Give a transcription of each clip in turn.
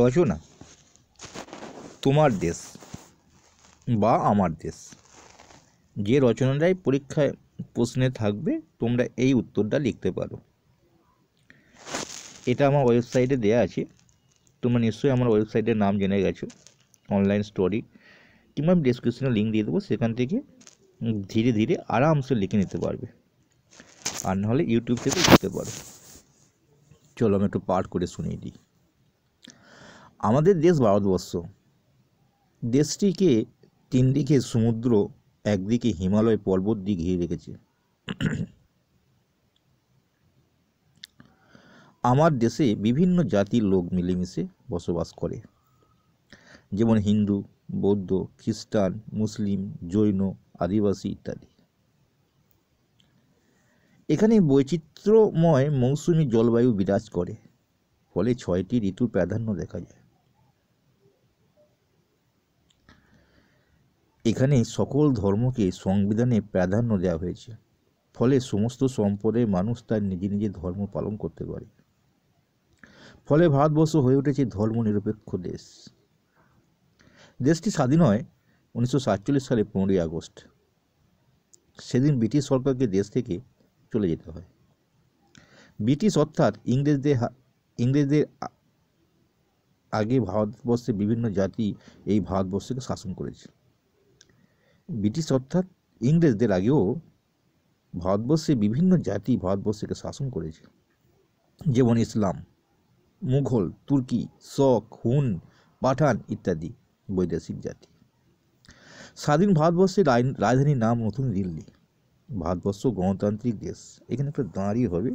রচনা তোমার দেশ বা আমার দেশ যে রচনাটাই পরীক্ষায় প্রশ্নে থাকবে তোমরা এই উত্তরটা লিখতে পারো এটা আমার ওয়েবসাইটে দেয়া আছে তোমরা নিশ্চয়ই আমার ওয়েবসাইটের নাম জেনে গেছো অনলাইন স্টোরি কিংবা আমি ডিসক্রিপশনে লিঙ্ক দিয়ে দেবো সেখান থেকে ধীরে ধীরে আরামসে লিখে নিতে পারবে আর নাহলে ইউটিউব থেকে লিখতে পারো চলো আমি একটু পাঠ করে শুনিয়ে দিই আমাদের দেশ ভারতবর্ষ দেশটিকে তিন দিকে সমুদ্র একদিকে হিমালয় পর্বত দিয়ে ঘিরে রেখেছে আমার দেশে বিভিন্ন জাতির লোক মিলেমিশে বসবাস করে যেমন হিন্দু বৌদ্ধ খ্রিস্টান মুসলিম জৈন আদিবাসী ইত্যাদি এখানে বৈচিত্র্যময় মৌসুমি জলবায়ু বিরাজ করে ফলে ছয়টি ঋতুর প্রাধান্য দেখা যায় এখানে সকল ধর্মকে সংবিধানে প্রাধান্য দেওয়া হয়েছে ফলে সমস্ত সম্প্রদায়ের মানুষ তার নিজে নিজে ধর্ম পালন করতে পারে ফলে ভারতবর্ষ হয়ে উঠেছে ধর্মনিরপেক্ষ দেশ দেশটি স্বাধীন হয় উনিশশো সাতচল্লিশ সালে পনেরোই আগস্ট সেদিন ব্রিটিশ সরকারকে দেশ থেকে চলে যেতে হয় ব্রিটিশ অর্থাৎ ইংরেজদের ইংরেজদের আগে ভারতবর্ষে বিভিন্ন জাতি এই ভারতবর্ষকে শাসন করেছে ব্রিটিশ অর্থাৎ ইংরেজদের আগেও ভারতবর্ষে বিভিন্ন জাতি ভারতবর্ষকে শাসন করেছে যেমন ইসলাম মুঘল তুর্কি শক হুন পাঠান ইত্যাদি বৈদেশিক জাতি স্বাধীন ভারতবর্ষের রাজধানীর নাম নতুন দিল্লি ভারতবর্ষ গণতান্ত্রিক দেশ এখানে একটা দাঁড়িয়ে হবে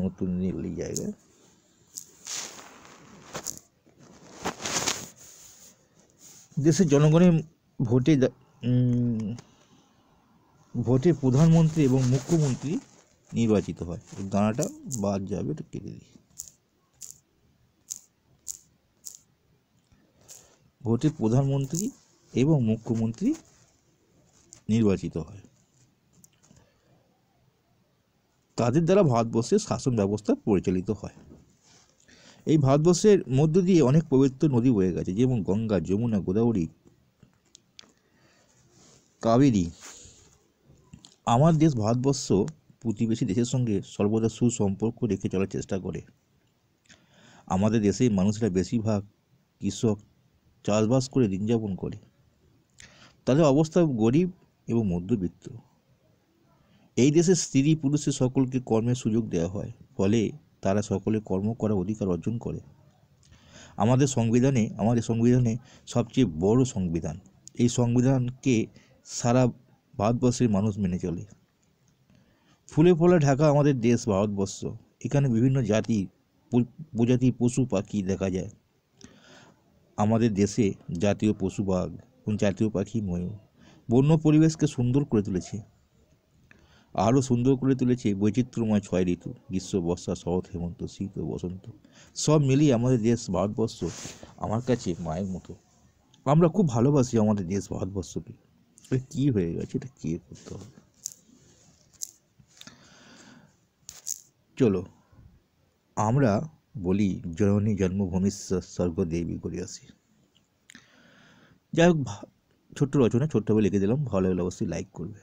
নতুন দিল্লি জায়গায় দেশের জনগণের ভোটে ভোটে প্রধানমন্ত্রী এবং মুখ্যমন্ত্রী নির্বাচিত হয় এই দানাটা বাদ যাবে এটা কেটে দিই ভোটে প্রধানমন্ত্রী এবং মুখ্যমন্ত্রী নির্বাচিত হয় তাদের দ্বারা ভারতবর্ষের শাসন ব্যবস্থা পরিচালিত হয় এই ভারতবর্ষের মধ্য দিয়ে অনেক পবিত্র নদী বয়ে গেছে যেমন গঙ্গা যমুনা গোদাবরী কাবেরী আমার দেশ ভারতবর্ষ প্রতিবেশী দেশের সঙ্গে সর্বদা সুসম্পর্ক রেখে চলার চেষ্টা করে আমাদের দেশে মানুষরা বেশিরভাগ কৃষক চাষবাস করে দিন যাপন করে তাদের অবস্থা গরিব এবং মধ্যবিত্ত এই দেশে স্ত্রী পুরুষের সকলকে কর্মের সুযোগ দেওয়া হয় ফলে তারা সকলে কর্ম করার অধিকার অর্জন করে আমাদের সংবিধানে আমাদের সংবিধানে সবচেয়ে বড় সংবিধান এই সংবিধানকে সারা ভারতবর্ষের মানুষ মেনে চলে ফুলে ফলে ঢাকা আমাদের দেশ ভারতবর্ষ এখানে বিভিন্ন জাতি প্রজাতি পশু পাখি দেখা যায় আমাদের দেশে জাতীয় পশু বাঘ এবং জাতীয় পাখি ময়ূর বন্য পরিবেশকে সুন্দর করে তুলেছে আরও সুন্দর করে তুলেছে বৈচিত্র্যময় ছয় ঋতু গ্রীষ্ম বর্ষা শরৎ হেমন্ত শীত ও বসন্ত সব মিলিয়ে আমাদের দেশ ভারতবর্ষ আমার কাছে মায়ের মতো আমরা খুব ভালোবাসি আমাদের দেশ ভারতবর্ষকে কি হয়ে গেছে এটা কে করতে হবে চলো আমরা বলি জননী জন্মভূমি স্বর্গদেবী আসি যাই হোক ছোট্ট রচনা ছোট্টভাবে লিখে দিলাম ভালো লাগলে অবশ্যই লাইক করবে